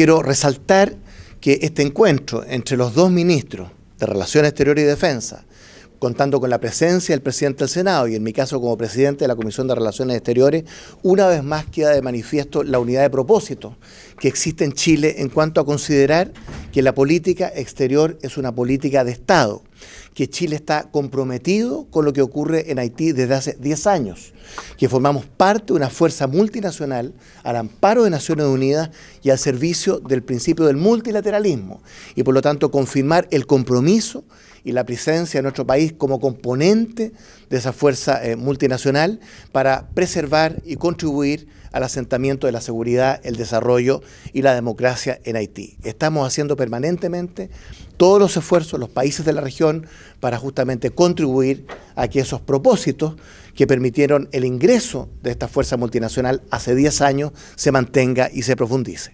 quiero resaltar que este encuentro entre los dos ministros de Relaciones Exteriores y Defensa, contando con la presencia del presidente del Senado y en mi caso como presidente de la Comisión de Relaciones Exteriores, una vez más queda de manifiesto la unidad de propósito que existe en Chile en cuanto a considerar que la política exterior es una política de Estado que Chile está comprometido con lo que ocurre en Haití desde hace 10 años, que formamos parte de una fuerza multinacional al amparo de Naciones Unidas y al servicio del principio del multilateralismo, y por lo tanto confirmar el compromiso y la presencia de nuestro país como componente de esa fuerza eh, multinacional para preservar y contribuir al asentamiento de la seguridad, el desarrollo y la democracia en Haití. Estamos haciendo permanentemente todos los esfuerzos, los países de la región, para justamente contribuir a que esos propósitos que permitieron el ingreso de esta fuerza multinacional hace 10 años se mantenga y se profundice.